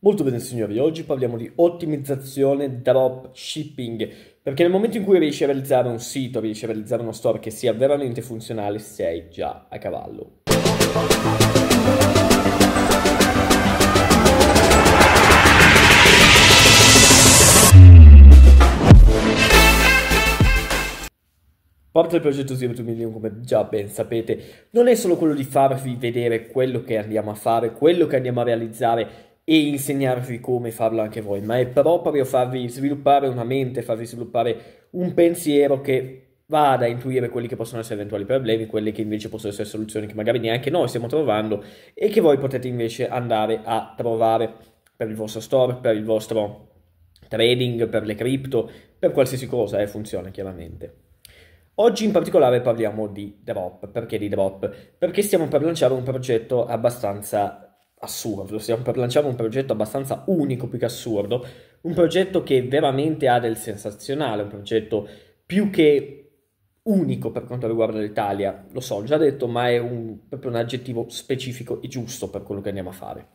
Molto bene signori, oggi parliamo di ottimizzazione dropshipping, perché nel momento in cui riesci a realizzare un sito, riesci a realizzare uno store che sia veramente funzionale, sei già a cavallo. Porto del progetto Zero to Million, come già ben sapete, non è solo quello di farvi vedere quello che andiamo a fare, quello che andiamo a realizzare e insegnarvi come farlo anche voi, ma è proprio farvi sviluppare una mente, farvi sviluppare un pensiero che vada a intuire quelli che possono essere eventuali problemi, quelle che invece possono essere soluzioni che magari neanche noi stiamo trovando e che voi potete invece andare a trovare per il vostro store, per il vostro trading, per le cripto, per qualsiasi cosa, eh, funziona chiaramente. Oggi in particolare parliamo di drop. Perché di drop? Perché stiamo per lanciare un progetto abbastanza assurdo, stiamo per lanciare un progetto abbastanza unico più che assurdo, un progetto che veramente ha del sensazionale, un progetto più che unico per quanto riguarda l'Italia, lo so, ho già detto, ma è un, proprio un aggettivo specifico e giusto per quello che andiamo a fare.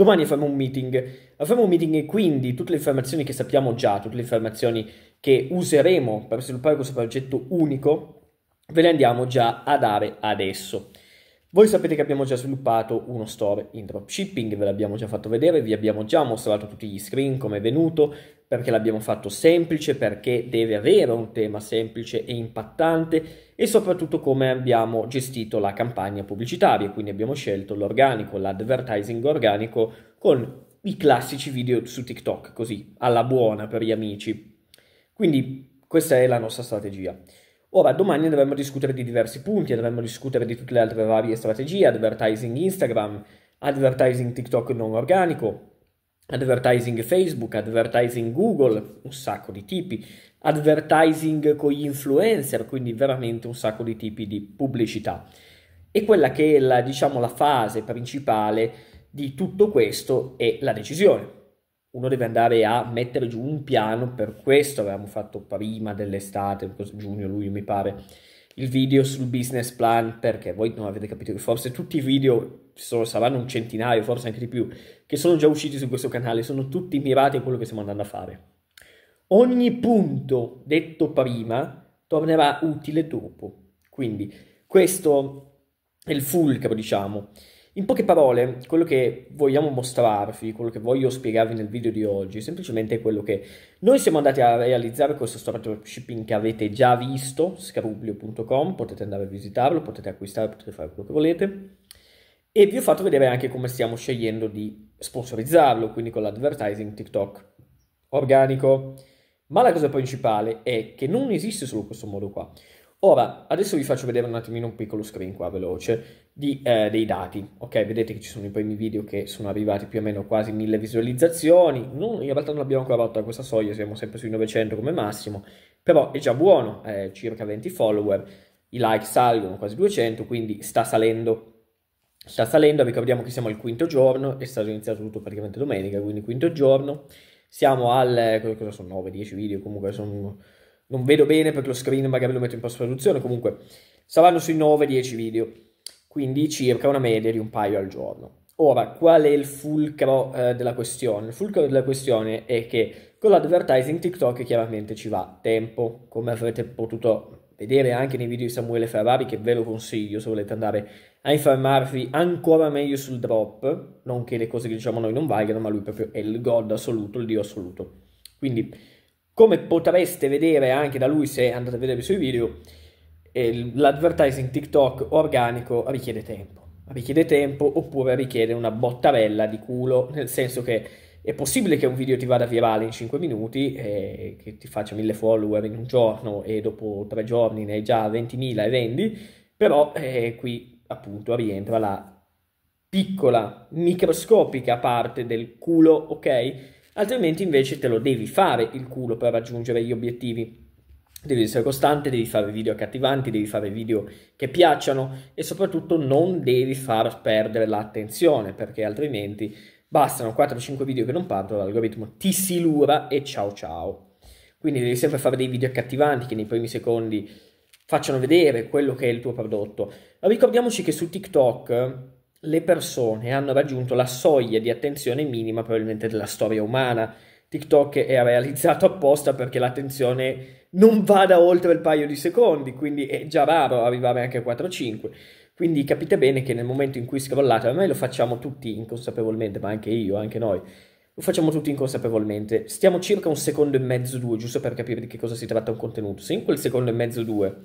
Domani faremo un meeting. Faremo un meeting e quindi tutte le informazioni che sappiamo già, tutte le informazioni che useremo per sviluppare questo progetto unico, ve le andiamo già a dare adesso. Voi sapete che abbiamo già sviluppato uno store in dropshipping, ve l'abbiamo già fatto vedere, vi abbiamo già mostrato tutti gli screen, come è venuto, perché l'abbiamo fatto semplice, perché deve avere un tema semplice e impattante e soprattutto come abbiamo gestito la campagna pubblicitaria, quindi abbiamo scelto l'organico, l'advertising organico con i classici video su TikTok, così alla buona per gli amici. Quindi questa è la nostra strategia. Ora, domani andremo a discutere di diversi punti, andremo a discutere di tutte le altre varie strategie, advertising Instagram, advertising TikTok non organico, advertising Facebook, advertising Google, un sacco di tipi, advertising con gli influencer, quindi veramente un sacco di tipi di pubblicità. E quella che è la, diciamo, la fase principale di tutto questo è la decisione. Uno deve andare a mettere giù un piano, per questo avevamo fatto prima dell'estate, giugno, luglio mi pare, il video sul business plan perché voi non avete capito che forse tutti i video sono, saranno un centinaio, forse anche di più, che sono già usciti su questo canale, sono tutti mirati a quello che stiamo andando a fare. Ogni punto detto prima tornerà utile dopo. Quindi questo è il fulcro, diciamo. In poche parole, quello che vogliamo mostrarvi, quello che voglio spiegarvi nel video di oggi, è semplicemente quello che noi siamo andati a realizzare questo store dropshipping che avete già visto, scarublio.com, potete andare a visitarlo, potete acquistare, potete fare quello che volete, e vi ho fatto vedere anche come stiamo scegliendo di sponsorizzarlo, quindi con l'advertising TikTok organico. Ma la cosa principale è che non esiste solo questo modo qua. Ora, adesso vi faccio vedere un attimino un piccolo screen qua veloce di, eh, dei dati, ok? Vedete che ci sono i primi video che sono arrivati più o meno quasi mille visualizzazioni, non, in realtà non abbiamo ancora rotto questa soglia, siamo sempre sui 900 come massimo, però è già buono, eh, circa 20 follower, i like salgono quasi 200, quindi sta salendo sta salendo, ricordiamo che siamo al quinto giorno, è stato iniziato tutto praticamente domenica, quindi quinto giorno, siamo al, eh, cosa sono, 9-10 video, comunque sono non vedo bene perché lo screen magari lo metto in post-produzione, comunque saranno sui 9-10 video, quindi circa una media di un paio al giorno. Ora, qual è il fulcro eh, della questione? Il fulcro della questione è che con l'advertising TikTok chiaramente ci va tempo, come avrete potuto vedere anche nei video di Samuele Ferrari, che ve lo consiglio se volete andare a informarvi ancora meglio sul drop, non che le cose che diciamo noi non valgano, ma lui proprio è il god assoluto, il dio assoluto. Quindi come potreste vedere anche da lui se andate a vedere i suoi video, eh, l'advertising TikTok organico richiede tempo. Richiede tempo oppure richiede una bottarella di culo, nel senso che è possibile che un video ti vada virale in 5 minuti e eh, che ti faccia 1000 follower in un giorno e dopo 3 giorni ne hai già 20.000 e vendi, però eh, qui appunto rientra la piccola, microscopica parte del culo, ok? altrimenti invece te lo devi fare il culo per raggiungere gli obiettivi. Devi essere costante, devi fare video accattivanti, devi fare video che piacciono e soprattutto non devi far perdere l'attenzione perché altrimenti bastano 4-5 video che non partono, l'algoritmo ti silura e ciao ciao. Quindi devi sempre fare dei video accattivanti che nei primi secondi facciano vedere quello che è il tuo prodotto. Ricordiamoci che su TikTok le persone hanno raggiunto la soglia di attenzione minima probabilmente della storia umana. TikTok è realizzato apposta perché l'attenzione non vada oltre il paio di secondi, quindi è già raro arrivare anche a 4-5. Quindi capite bene che nel momento in cui scrollate, ormai lo facciamo tutti inconsapevolmente, ma anche io, anche noi, lo facciamo tutti inconsapevolmente. Stiamo circa un secondo e mezzo, due, giusto per capire di che cosa si tratta un contenuto. Se in quel secondo e mezzo, due,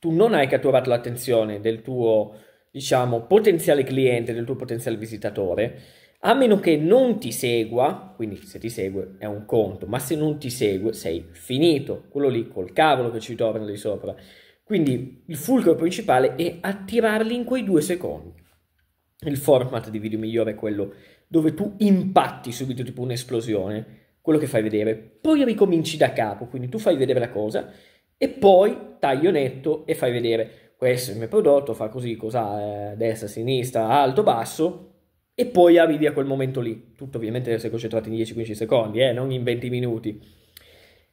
tu non hai catturato l'attenzione del tuo diciamo, potenziale cliente, del tuo potenziale visitatore, a meno che non ti segua, quindi se ti segue è un conto, ma se non ti segue sei finito, quello lì col cavolo che ci torna lì sopra. Quindi il fulcro principale è attirarli in quei due secondi. Il format di video migliore è quello dove tu impatti subito tipo un'esplosione, quello che fai vedere, poi ricominci da capo, quindi tu fai vedere la cosa e poi taglio netto e fai vedere questo è il mio prodotto, fa così, cos'ha, eh, destra, sinistra, alto, basso, e poi arrivi a quel momento lì. Tutto ovviamente se concentrato in 10-15 secondi, eh, non in 20 minuti.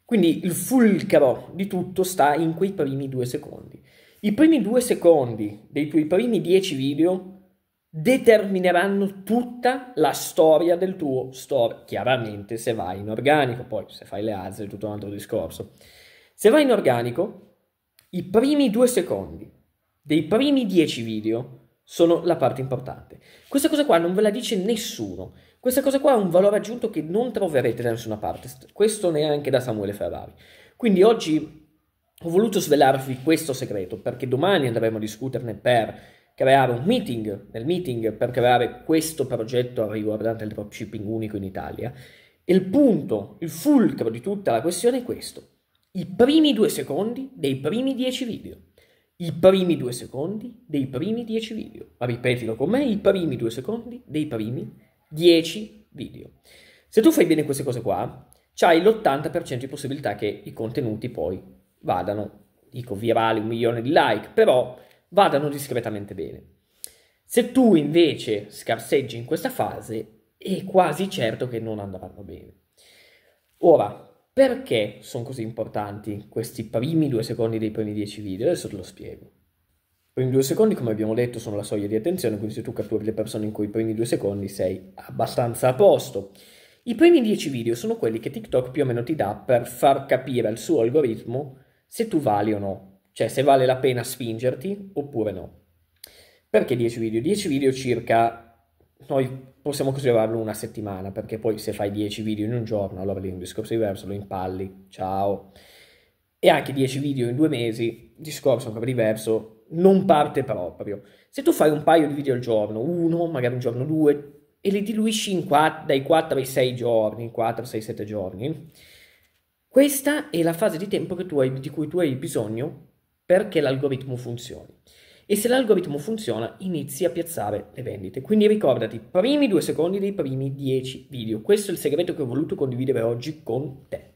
Quindi il fulcro di tutto sta in quei primi due secondi. I primi due secondi dei tuoi primi 10 video determineranno tutta la storia del tuo store. Chiaramente se vai in organico, poi se fai le ads è tutto un altro discorso. Se vai in organico, i primi due secondi dei primi dieci video sono la parte importante. Questa cosa qua non ve la dice nessuno. Questa cosa qua ha un valore aggiunto che non troverete da nessuna parte. Questo neanche da Samuele Ferrari. Quindi oggi ho voluto svelarvi questo segreto perché domani andremo a discuterne per creare un meeting, nel meeting per creare questo progetto riguardante il dropshipping unico in Italia. E il punto, il fulcro di tutta la questione è questo i primi due secondi dei primi dieci video. I primi due secondi dei primi dieci video. Ripetilo con me, i primi due secondi dei primi dieci video. Se tu fai bene queste cose qua, c'hai l'80% di possibilità che i contenuti poi vadano, dico virali, un milione di like, però vadano discretamente bene. Se tu invece scarseggi in questa fase, è quasi certo che non andranno bene. Ora, perché sono così importanti questi primi due secondi dei primi dieci video? Adesso te lo spiego. I primi due secondi, come abbiamo detto, sono la soglia di attenzione, quindi se tu catturi le persone in cui i primi due secondi sei abbastanza a posto. I primi dieci video sono quelli che TikTok più o meno ti dà per far capire al suo algoritmo se tu vali o no, cioè se vale la pena spingerti oppure no. Perché 10 video? 10 video circa noi possiamo considerarlo una settimana, perché poi se fai 10 video in un giorno, allora lì è un discorso diverso, lo impalli, ciao. E anche 10 video in due mesi, discorso ancora diverso, non parte proprio. Se tu fai un paio di video al giorno, uno, magari un giorno due, e li diluisci quatt- dai 4 ai 6 giorni, 4, 6, 7 giorni, questa è la fase di tempo tu hai, di cui tu hai bisogno perché l'algoritmo funzioni e se l'algoritmo funziona inizi a piazzare le vendite. Quindi ricordati, primi due secondi dei primi 10 video. Questo è il segreto che ho voluto condividere oggi con te.